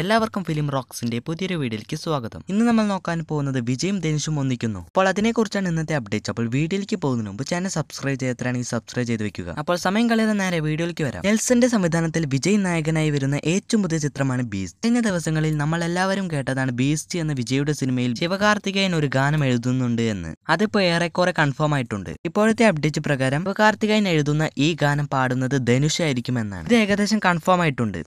എല്ലാവർക്കും ഫിലിം റോക്സിന്റെ പുതിയൊരു വീഡിയോയിലേക്ക് സ്വാഗതം ഇന്ന് നമ്മൾ നോക്കാൻ പോകുന്നത് വിജയും ധനുഷും ഒന്നിക്കുന്നു അപ്പോൾ കുറിച്ചാണ് ഇന്നത്തെ അപ്ഡേറ്റ് അപ്പോൾ വീഡിയോയിലേക്ക് പോകുന്നതിന് മുമ്പ് ചാനൽ സബ്സ്ക്രൈബ് ചെയ്യാത്തതാണെങ്കിൽ സബ്സ്ക്രൈബ് ചെയ്ത് വെക്കുക അപ്പോൾ സമയം കളയാതെ നേരെ വീഡിയോയിലേക്ക് വരാം നെൽസന്റെ സംവിധാനത്തിൽ വിജയ് നായകനായി വരുന്ന ഏറ്റവും പുതിയ ചിത്രമാണ് ബീസ് കഴിഞ്ഞ ദിവസങ്ങളിൽ നമ്മൾ എല്ലാവരും കേട്ടതാണ് ബീസ്റ്റ് എന്ന വിജയുടെ സിനിമയിൽ ശിവകാർത്തികേയൻ ഒരു ഗാനം എഴുതുന്നുണ്ട് എന്ന് അതിപ്പോ ഏറെക്കുറെ കൺഫേം ആയിട്ടുണ്ട് ഇപ്പോഴത്തെ അപ്ഡേറ്റ് പ്രകാരം ശിവകാർത്തികയൻ എഴുതുന്ന ഈ ഗാനം പാടുന്നത് ധനുഷ് ആയിരിക്കുമെന്നാണ് ഇത് ഏകദേശം കൺഫേം ആയിട്ടുണ്ട്